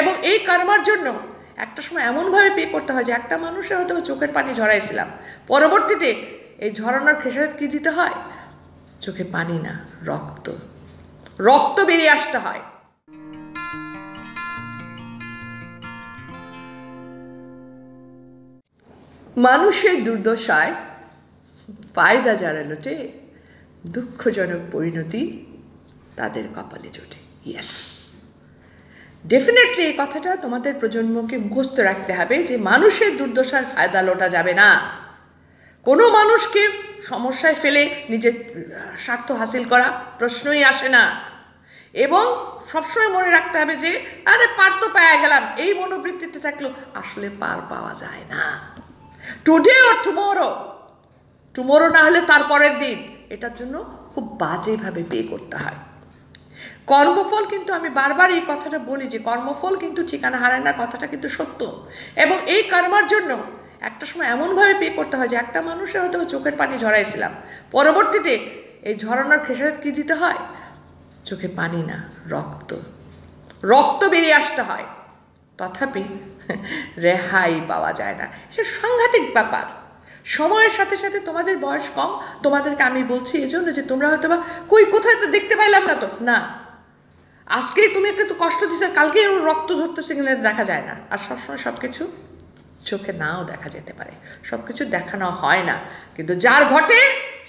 এবং এই কারমার জন্য একটা সময় এমনভাবে পে করতে হয় যে একটা মানুষের হয়তো চোখের পানি ঝরাইছিলাম পরবর্তীতে এই ঝরানোর খেসারত কী দিতে হয় চোখে পানি না রক্ত রক্ত বেরিয়ে আসতে হয় মানুষের দুর্দশায় ফায়দা যারা লোটে দুঃখজনক পরিণতি তাদের কপালে জোটে ইয়েস ডেফিনেটলি এই কথাটা তোমাদের প্রজন্মকে মুখস্থ রাখতে হবে যে মানুষের দুর্দশার ফায়দা লোটা যাবে না কোনো মানুষকে সমস্যায় ফেলে নিজের স্বার্থ হাসিল করা প্রশ্নই আসে না এবং সবসময় মনে রাখতে হবে যে আরে পার তো পাওয়া গেলাম এই মনোবৃত্তিতে থাকলেও আসলে পার পাওয়া যায় না টুডে ও টুমোরো টুমোরো না হলে তারপরের দিন এটার জন্য খুব বাজেভাবে পে করতে হয় কর্মফল কিন্তু আমি বারবার এই কথাটা বলি যে কর্মফল কিন্তু ঠিকানা হারায় না কথাটা কিন্তু সত্য এবং এই কর্মার জন্য একটা সময় এমনভাবে পে করতে হয় যে একটা মানুষের হয়তো চোখের পানি ঝরাইছিলাম পরবর্তীতে এই ঝরানোর খেসারত কী দিতে হয় চোখে পানি না রক্ত রক্ত বেরিয়ে আসতে হয় তথাপি রেহাই পাওয়া যায় না সে সাংঘাতিক ব্যাপার সময়ের সাথে সাথে তোমাদের বয়স কম তোমাদেরকে আমি বলছি এজন্য যে তোমরা হয়তো বা কই কোথায় তো দেখতে পাইলাম না তো না আজকেই তুমি একটা তো কষ্ট দিছো কালকে ওর রক্ত ঝরতেছে কিনা দেখা যায় না আর সবসময় সব কিছু চোখে নাও দেখা যেতে পারে সব কিছু দেখানো হয় না কিন্তু যার ঘটে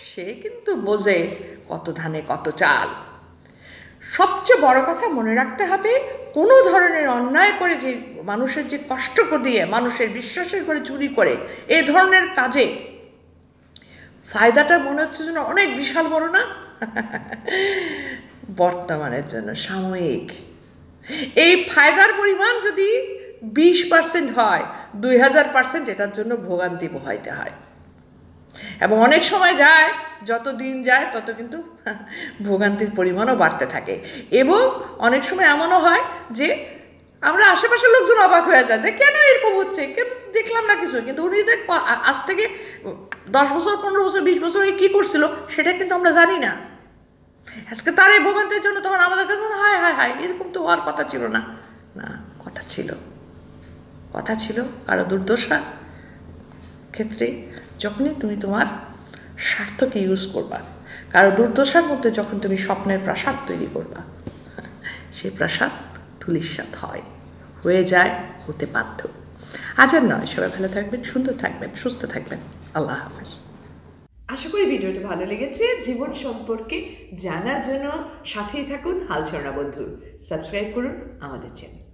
সে কিন্তু বোঝে কত ধানে কত চাল সবচেয়ে বড় কথা মনে রাখতে হবে কোনো ধরনের অন্যায় করে যে মানুষের যে কষ্ট দিয়ে মানুষের বিশ্বাসের করে চুরি করে এ ধরনের কাজে ফায়দাটা মনে হচ্ছে যেন অনেক বিশাল বড় না বর্তমানের জন্য সাময়িক এই ফায়দার পরিমাণ যদি বিশ পার্সেন্ট হয় দুই হাজার পার্সেন্ট এটার জন্য ভোগান্তি বহাইতে হয় এবং অনেক সময় যায় যত দিন যায় তত কিন্তু ভোগান্তির পরিমাণও বাড়তে থাকে এবং অনেক সময় এমনও হয় যে আমরা আশেপাশের লোকজন অবাক হয়ে যায় যে কেন এরকম হচ্ছে কিন্তু দেখলাম না কিছু কিন্তু উনি যে আজ থেকে দশ বছর পনেরো বছর বিশ বছর কী করছিল সেটা কিন্তু আমরা জানি না আজকে তার এই ভোগান্তের জন্য তোমার আমাদের কাছে মনে হয় হায় হায় এরকম তো হওয়ার কথা ছিল না না কথা ছিল কথা ছিল কারো দুর্দশা ক্ষেত্রে যখনই তুমি তোমার স্বার্থকে ইউজ করবা কারো দুর্দশার মধ্যে যখন তুমি স্বপ্নের প্রাসাদ তৈরি করবা সেই প্রাসাদ ধুলিস্বাদ হয় হয়ে যায় হতে বাধ্য আজ আর নয় সবাই ভালো থাকবেন সুন্দর থাকবেন সুস্থ থাকবেন আল্লাহ হাফেজ আশা করি ভিডিওটি ভালো লেগেছে জীবন সম্পর্কে জানার জন্য সাথেই থাকুন হালছড়া বন্ধু সাবস্ক্রাইব করুন আমাদের চ্যানেল